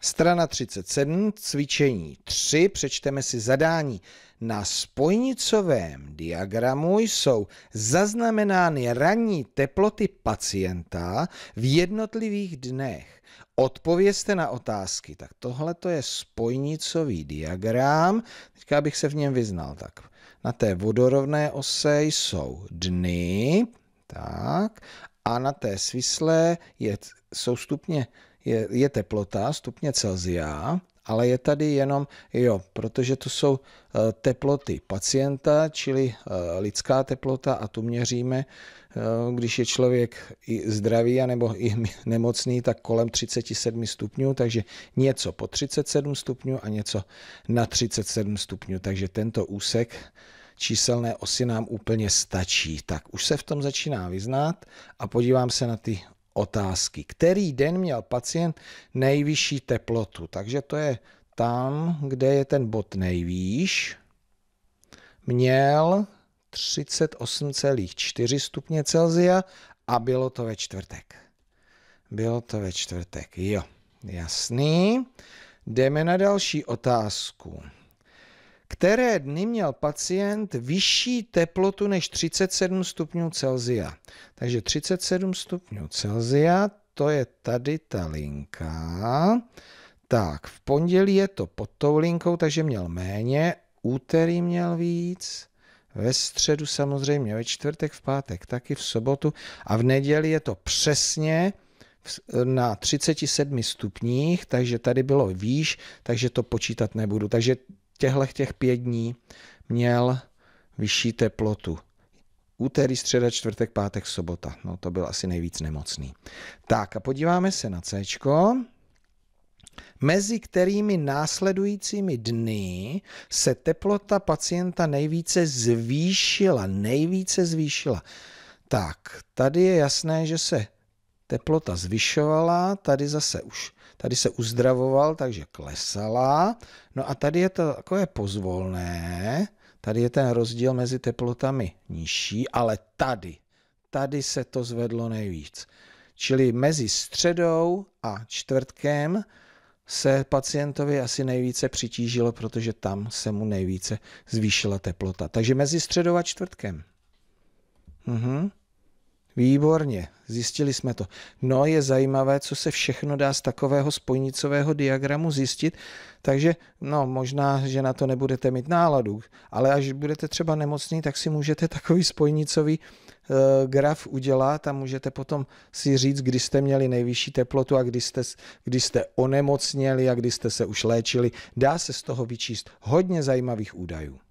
Strana 37, cvičení 3, přečteme si zadání. Na spojnicovém diagramu jsou zaznamenány ranní teploty pacienta v jednotlivých dnech. Odpovězte na otázky. Tak tohle to je spojnicový diagram. Teďka bych se v něm vyznal. Tak na té vodorovné ose jsou dny, tak, a na té svislé je, jsou stupně je, je teplota, stupně Celzia, ale je tady jenom, jo, protože to jsou eh, teploty pacienta, čili eh, lidská teplota a tu měříme, eh, když je člověk i zdravý anebo i nemocný, tak kolem 37 stupňů, takže něco po 37 stupňů a něco na 37 stupňů, takže tento úsek číselné osy nám úplně stačí. Tak už se v tom začíná vyznat a podívám se na ty otázky. Který den měl pacient nejvyšší teplotu? Takže to je tam, kde je ten bod nejvýš. Měl 38,4 stupně Celzia a bylo to ve čtvrtek. Bylo to ve čtvrtek, jo, jasný. Jdeme na další otázku které dny měl pacient vyšší teplotu než 37 stupňů Celzia. Takže 37 stupňů Celzia, to je tady ta linka. Tak, v pondělí je to pod tou linkou, takže měl méně, úterý měl víc, ve středu samozřejmě, ve čtvrtek, v pátek taky, v sobotu a v neděli je to přesně na 37 stupních, takže tady bylo výš, takže to počítat nebudu. Takže těchto těch pět dní měl vyšší teplotu. Úterý, středa, čtvrtek, pátek, sobota. No to byl asi nejvíc nemocný. Tak a podíváme se na C mezi kterými následujícími dny se teplota pacienta nejvíce zvýšila. Nejvíce zvýšila. Tak, tady je jasné, že se teplota zvyšovala, tady zase už, tady se uzdravoval, takže klesala. No a tady je to takové pozvolné, tady je ten rozdíl mezi teplotami nižší, ale tady, tady se to zvedlo nejvíc. Čili mezi středou a čtvrtkem se pacientovi asi nejvíce přitížilo, protože tam se mu nejvíce zvýšila teplota. Takže mezi středou a čtvrtkem. Mhm. Výborně, zjistili jsme to. No je zajímavé, co se všechno dá z takového spojnicového diagramu zjistit, takže no možná, že na to nebudete mít náladu, ale až budete třeba nemocný, tak si můžete takový spojnicový e, graf udělat a můžete potom si říct, kdy jste měli nejvyšší teplotu a kdy jste, kdy jste onemocněli a kdy jste se už léčili. Dá se z toho vyčíst hodně zajímavých údajů.